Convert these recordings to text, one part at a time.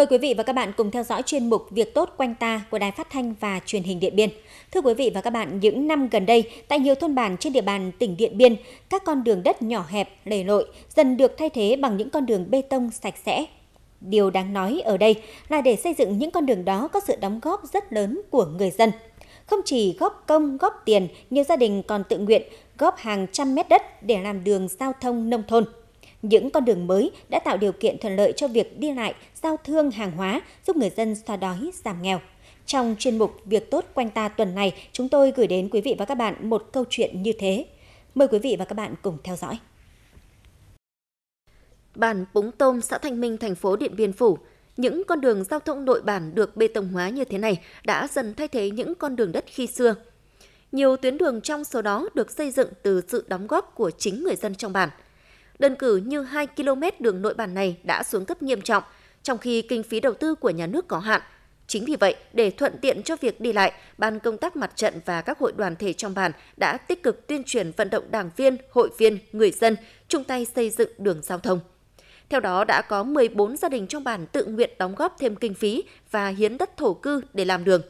Mời quý vị và các bạn cùng theo dõi chuyên mục Việc tốt quanh ta của Đài Phát thanh và Truyền hình Điện Biên. Thưa quý vị và các bạn, những năm gần đây, tại nhiều thôn bản trên địa bàn tỉnh Điện Biên, các con đường đất nhỏ hẹp, lề lội dần được thay thế bằng những con đường bê tông sạch sẽ. Điều đáng nói ở đây là để xây dựng những con đường đó có sự đóng góp rất lớn của người dân. Không chỉ góp công, góp tiền, nhiều gia đình còn tự nguyện góp hàng trăm mét đất để làm đường giao thông nông thôn – những con đường mới đã tạo điều kiện thuận lợi cho việc đi lại, giao thương hàng hóa, giúp người dân xoa đói, giảm nghèo. Trong chuyên mục Việc tốt quanh ta tuần này, chúng tôi gửi đến quý vị và các bạn một câu chuyện như thế. Mời quý vị và các bạn cùng theo dõi. Bản Púng Tôm, xã Thanh Minh, thành phố Điện Biên Phủ, những con đường giao thông nội bản được bê tông hóa như thế này đã dần thay thế những con đường đất khi xưa. Nhiều tuyến đường trong số đó được xây dựng từ sự đóng góp của chính người dân trong bản – Đơn cử như 2 km đường nội bản này đã xuống cấp nghiêm trọng, trong khi kinh phí đầu tư của nhà nước có hạn. Chính vì vậy, để thuận tiện cho việc đi lại, Ban công tác mặt trận và các hội đoàn thể trong bản đã tích cực tuyên truyền vận động đảng viên, hội viên, người dân chung tay xây dựng đường giao thông. Theo đó, đã có 14 gia đình trong bản tự nguyện đóng góp thêm kinh phí và hiến đất thổ cư để làm đường.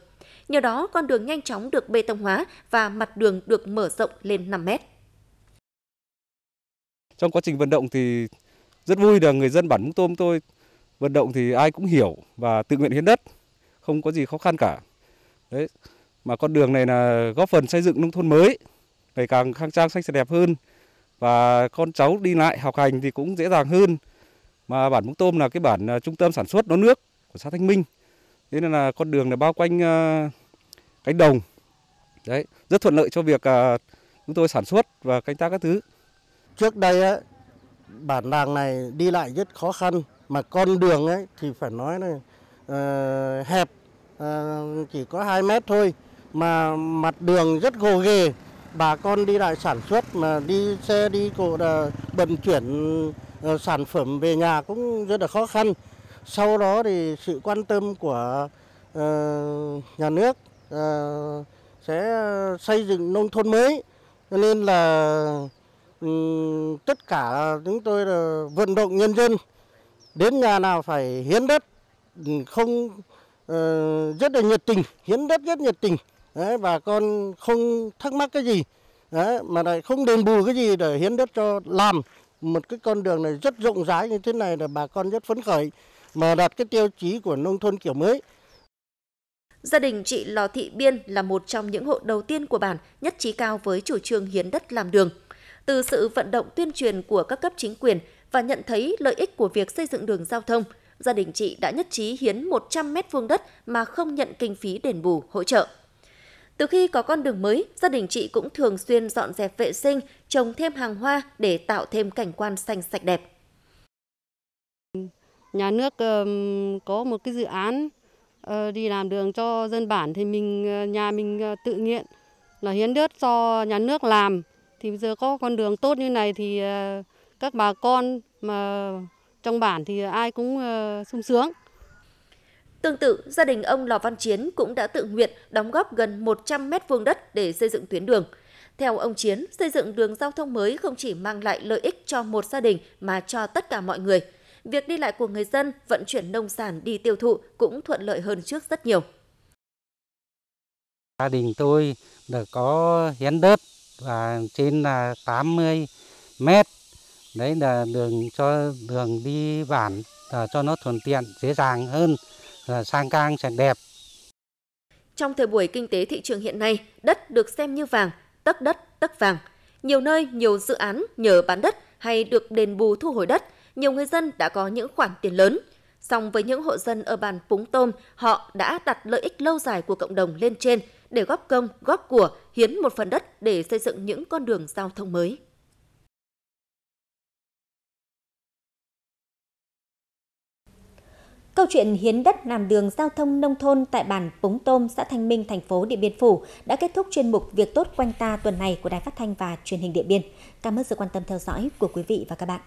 Nhờ đó, con đường nhanh chóng được bê tông hóa và mặt đường được mở rộng lên 5 mét trong quá trình vận động thì rất vui là người dân bản Mũng Tôm tôi vận động thì ai cũng hiểu và tự nguyện hiến đất, không có gì khó khăn cả. Đấy. Mà con đường này là góp phần xây dựng nông thôn mới, ngày càng khang trang xanh đẹp hơn và con cháu đi lại học hành thì cũng dễ dàng hơn. Mà bản Mũng Tôm là cái bản à, trung tâm sản xuất nó nước của xã Thanh Minh. Thế nên là con đường này bao quanh à, cánh đồng. Đấy, rất thuận lợi cho việc à, chúng tôi sản xuất và canh tác các thứ. Trước đây á bản làng này đi lại rất khó khăn mà con đường ấy thì phải nói là uh, hẹp uh, chỉ có 2 mét thôi mà mặt đường rất gồ ghề bà con đi lại sản xuất mà đi xe đi cổ là ờ, vận chuyển sản phẩm về nhà cũng rất là khó khăn sau đó thì sự quan tâm của uh, nhà nước uh, sẽ xây dựng nông thôn mới nên là um, tất cả chúng tôi là vận động nhân dân đến nhà nào phải hiến đất không ờ, rất là nhiệt tình hiến đất rất nhiệt tình đấy, bà con không thắc mắc cái gì đấy, mà lại không đền bù cái gì để hiến đất cho làm một cái con đường này rất rộng rãi như thế này là bà con rất phấn khởi mà đạt cái tiêu chí của nông thôn kiểu mới Gia đình chị Lò Thị Biên là một trong những hộ đầu tiên của bản nhất trí cao với chủ trương hiến đất làm đường từ sự vận động tuyên truyền của các cấp chính quyền và nhận thấy lợi ích của việc xây dựng đường giao thông, gia đình chị đã nhất trí hiến 100 mét vuông đất mà không nhận kinh phí đền bù hỗ trợ. Từ khi có con đường mới, gia đình chị cũng thường xuyên dọn dẹp vệ sinh, trồng thêm hàng hoa để tạo thêm cảnh quan xanh sạch đẹp. Nhà nước có một cái dự án ờ, đi làm đường cho dân bản thì mình ờ, nhà mình ờ, tự nguyện là hiến đất cho nhà nước làm thì bây giờ có con đường tốt như này thì ờ, các bà con mà trong bản thì ai cũng ờ, sung sướng. Tương tự, gia đình ông Lò Văn Chiến cũng đã tự nguyện đóng góp gần 100 mét vuông đất để xây dựng tuyến đường. Theo ông Chiến, xây dựng đường giao thông mới không chỉ mang lại lợi ích cho một gia đình mà cho tất cả mọi người. Việc đi lại của người dân vận chuyển nông sản đi tiêu thụ cũng thuận lợi hơn trước rất nhiều. Gia đình tôi được có hiến đất và trên là 80 mét đấy là đường cho đường đi bản là cho nó thuận tiện dễ dàng hơn là sang cang sạch đẹp trong thời buổi kinh tế thị trường hiện nay đất được xem như vàng tất đất tất vàng nhiều nơi nhiều dự án nhờ bán đất hay được đền bù thu hồi đất nhiều người dân đã có những khoản tiền lớn song với những hộ dân ở bản Púng Tôm, họ đã đặt lợi ích lâu dài của cộng đồng lên trên để góp công, góp của, hiến một phần đất để xây dựng những con đường giao thông mới. Câu chuyện hiến đất làm đường giao thông nông thôn tại bản Púng Tôm, xã Thanh Minh, thành phố Điện Biên Phủ đã kết thúc chuyên mục Việc tốt quanh ta tuần này của Đài Phát thanh và Truyền hình Điện Biên. Cảm ơn sự quan tâm theo dõi của quý vị và các bạn.